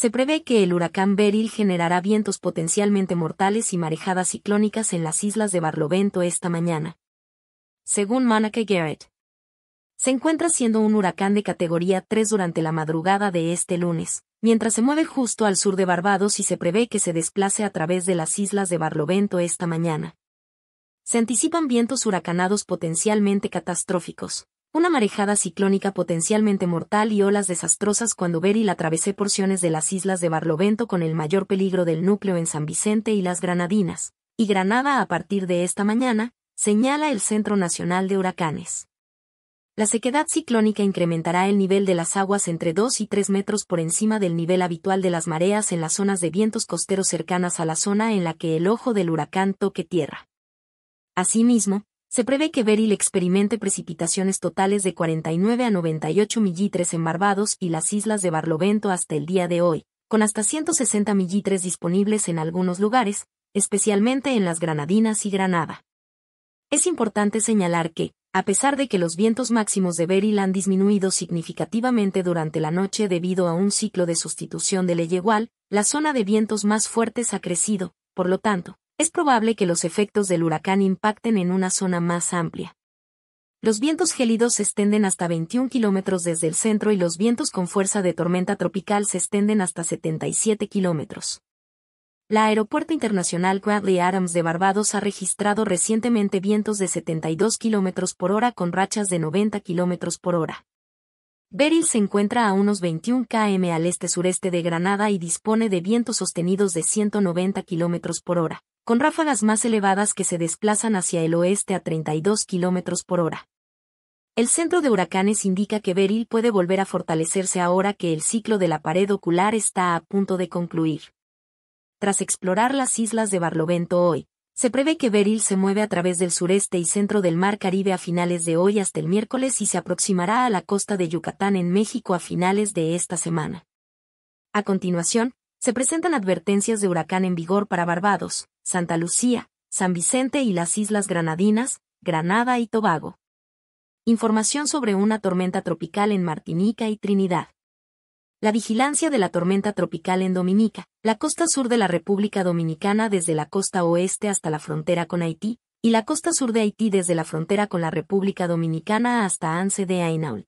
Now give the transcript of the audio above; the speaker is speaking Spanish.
Se prevé que el huracán Beryl generará vientos potencialmente mortales y marejadas ciclónicas en las islas de Barlovento esta mañana. Según Monica Garrett, se encuentra siendo un huracán de categoría 3 durante la madrugada de este lunes, mientras se mueve justo al sur de Barbados y se prevé que se desplace a través de las islas de Barlovento esta mañana. Se anticipan vientos huracanados potencialmente catastróficos una marejada ciclónica potencialmente mortal y olas desastrosas cuando Beryl atravesé porciones de las islas de Barlovento con el mayor peligro del núcleo en San Vicente y las Granadinas, y Granada a partir de esta mañana, señala el Centro Nacional de Huracanes. La sequedad ciclónica incrementará el nivel de las aguas entre 2 y 3 metros por encima del nivel habitual de las mareas en las zonas de vientos costeros cercanas a la zona en la que el ojo del huracán toque tierra. Asimismo, se prevé que Beryl experimente precipitaciones totales de 49 a 98 millitres en Barbados y las islas de Barlovento hasta el día de hoy, con hasta 160 millitres disponibles en algunos lugares, especialmente en las Granadinas y Granada. Es importante señalar que, a pesar de que los vientos máximos de Beryl han disminuido significativamente durante la noche debido a un ciclo de sustitución de Leyegual, la zona de vientos más fuertes ha crecido, por lo tanto, es probable que los efectos del huracán impacten en una zona más amplia. Los vientos gélidos se extienden hasta 21 kilómetros desde el centro y los vientos con fuerza de tormenta tropical se extienden hasta 77 kilómetros. La Aeropuerto Internacional Bradley Adams de Barbados ha registrado recientemente vientos de 72 kilómetros por hora con rachas de 90 kilómetros por hora. Beryl se encuentra a unos 21 km al este sureste de Granada y dispone de vientos sostenidos de 190 kilómetros por hora con ráfagas más elevadas que se desplazan hacia el oeste a 32 km por hora. El centro de huracanes indica que Beryl puede volver a fortalecerse ahora que el ciclo de la pared ocular está a punto de concluir. Tras explorar las islas de Barlovento hoy, se prevé que Beryl se mueve a través del sureste y centro del Mar Caribe a finales de hoy hasta el miércoles y se aproximará a la costa de Yucatán en México a finales de esta semana. A continuación, se presentan advertencias de huracán en vigor para Barbados, Santa Lucía, San Vicente y las Islas Granadinas, Granada y Tobago. Información sobre una tormenta tropical en Martinica y Trinidad. La vigilancia de la tormenta tropical en Dominica, la costa sur de la República Dominicana desde la costa oeste hasta la frontera con Haití, y la costa sur de Haití desde la frontera con la República Dominicana hasta Anse de Ainault.